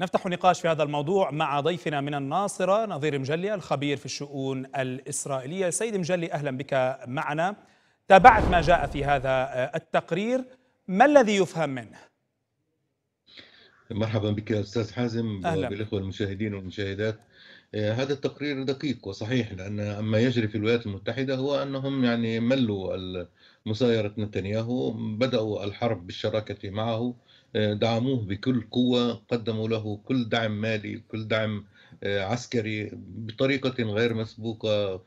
نفتح نقاش في هذا الموضوع مع ضيفنا من الناصرة نظير مجلي الخبير في الشؤون الإسرائيلية سيد مجلي أهلا بك معنا تابعت ما جاء في هذا آه، التقرير ما الذي يفهم منه؟ مرحبا بك أستاذ حازم أهلا. بالإخوة المشاهدين والمشاهدات آه، هذا التقرير دقيق وصحيح لأن ما يجري في الولايات المتحدة هو أنهم يعني ملوا مسايرة نتنياهو بدأوا الحرب بالشراكة معه دعموه بكل قوة قدموا له كل دعم مالي كل دعم آه، عسكري بطريقة غير مسبوقة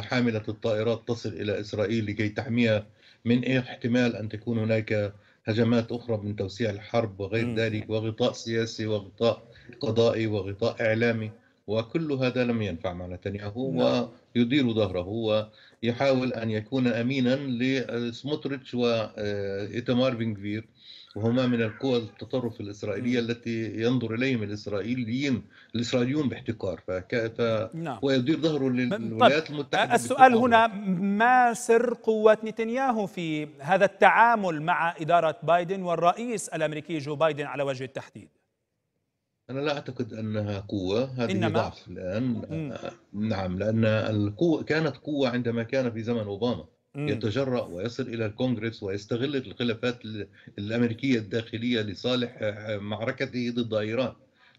حاملة الطائرات تصل إلى إسرائيل لكي تحميها من أي احتمال أن تكون هناك هجمات أخرى من توسيع الحرب وغير ذلك وغطاء سياسي وغطاء قضائي وغطاء إعلامي وكل هذا لم ينفع مع نتنياهو نعم. ويدير ظهره ويحاول أن يكون أمينا لسموتريتش وايتمار آه، بنكفير وهما من القوى التطرف الإسرائيلية نعم. التي ينظر إليهم الإسرائيليين الإسرائيليون باحتقار فك... ف... نعم. ويدير ظهره طيب، للولايات طيب. المتحدة السؤال هنا ما سر قوة نتنياهو في هذا التعامل مع إدارة بايدن والرئيس الأمريكي جو بايدن على وجه التحديد أنا لا أعتقد أنها قوة هذه إنما ضعف الآن مم. نعم لأن القوة كانت قوة عندما كان في زمن أوباما يتجرأ ويصل إلى الكونغرس ويستغل الخلافات الأمريكية الداخلية لصالح معركته ضد إيران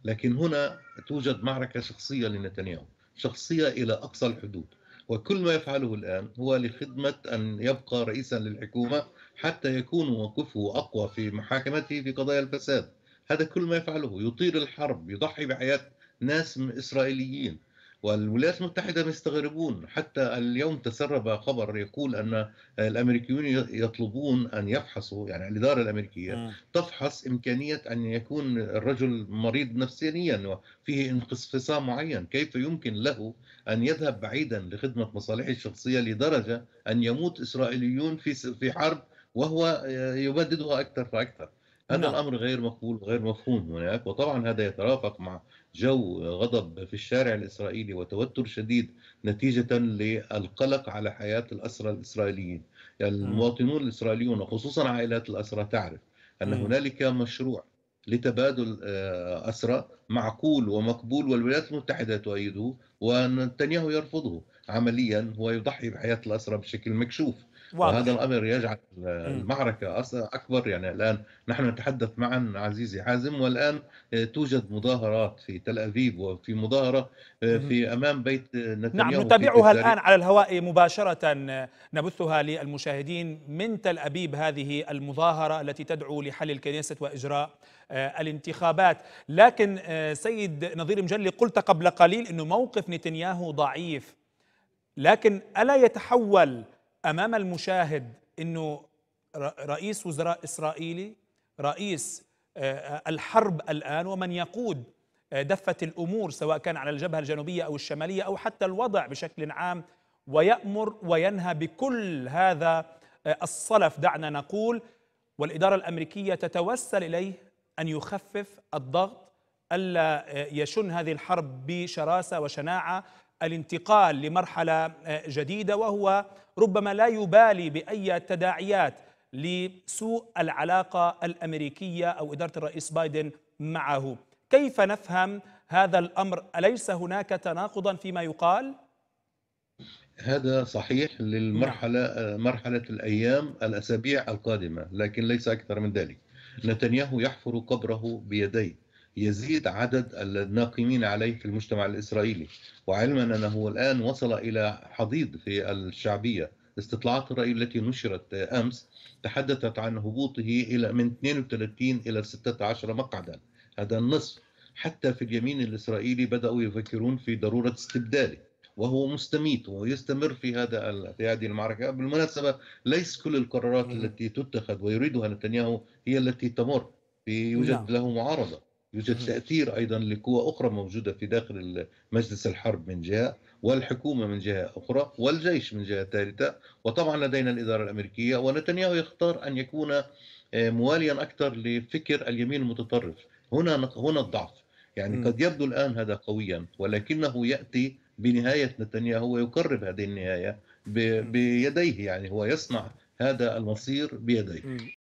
لكن هنا توجد معركة شخصية لنتنياهو شخصية إلى أقصى الحدود وكل ما يفعله الآن هو لخدمة أن يبقى رئيسا للحكومة حتى يكون موقفه أقوى في محاكمته في قضايا الفساد هذا كل ما يفعله يطير الحرب يضحي بحياة ناس إسرائيليين والولايات المتحدة مستغربون حتى اليوم تسرب خبر يقول أن الأمريكيون يطلبون أن يفحصوا يعني الإدارة الأمريكية تفحص إمكانية أن يكون الرجل مريض نفسيا وفيه انقسام معين كيف يمكن له أن يذهب بعيدا لخدمة مصالحه الشخصية لدرجة أن يموت إسرائيليون في في حرب وهو يبددها أكثر فأكثر هذا نعم. الامر غير مقبول وغير مفهوم هناك وطبعا هذا يترافق مع جو غضب في الشارع الاسرائيلي وتوتر شديد نتيجه للقلق على حياه الاسرى الاسرائيليين يعني المواطنون الاسرائيليون وخصوصا عائلات الاسرى تعرف ان هنالك مشروع لتبادل آه، أسرى معقول ومقبول والولايات المتحدة تؤيده ونتنياهو يرفضه عمليا هو يضحي بحياة الأسرى بشكل مكشوف واضح. وهذا الامر يجعل المعركه اكبر يعني الان نحن نتحدث معا عزيزي حازم والان توجد مظاهرات في تل ابيب وفي مظاهره آه، في امام بيت آه، نتنياهو نعم نتابعها الان على الهواء مباشره نبثها للمشاهدين من تل ابيب هذه المظاهره التي تدعو لحل الكنيسه واجراء آه، الانتخابات لكن سيد نظير مجلي قلت قبل قليل انه موقف نتنياهو ضعيف لكن الا يتحول امام المشاهد انه رئيس وزراء اسرائيلي رئيس آه، آه، الحرب الان ومن يقود آه، دفه الامور سواء كان على الجبهه الجنوبيه او الشماليه او حتى الوضع بشكل عام ويامر وينهى بكل هذا الصلف دعنا نقول والاداره الامريكيه تتوسل اليه ان يخفف الضغط الا يشن هذه الحرب بشراسه وشناعه الانتقال لمرحله آه، جديده وهو ربما لا يبالي باي تداعيات لسوء العلاقه الامريكيه او اداره الرئيس بايدن معه كيف نفهم هذا الامر اليس هناك تناقضا فيما يقال هذا صحيح للمرحله نعم. آه، مرحله الايام الاسابيع القادمه لكن ليس اكثر من ذلك نتنياهو يحفر قبره بيديه يزيد عدد الناقمين عليه في المجتمع الإسرائيلي وعلما أنه الآن وصل إلى حضيض في الشعبية استطلاعات الرأي التي نشرت أمس تحدثت عن هبوطه إلى من 32 إلى 16 مقعدا هذا النصف حتى في اليمين الإسرائيلي بدأوا يفكرون في ضرورة استبداله وهو مستميت ويستمر في هذا في هذه المعركه بالمناسبه ليس كل القرارات التي تتخذ ويريدها نتنياهو هي التي تمر في يوجد نعم. له معارضه يوجد تأثير أيضا لقوى أخرى موجودة في داخل مجلس الحرب من جهة والحكومة من جهة أخرى والجيش من جهة ثالثة وطبعا لدينا الإدارة الأمريكية ونتنياهو يختار أن يكون آه، مواليا أكثر لفكر اليمين المتطرف هنا هنا الضعف يعني قد يبدو الآن هذا قويا ولكنه يأتي بنهاية نتنياهو ويقرب هذه النهاية بيديه يعني هو يصنع هذا المصير بيديه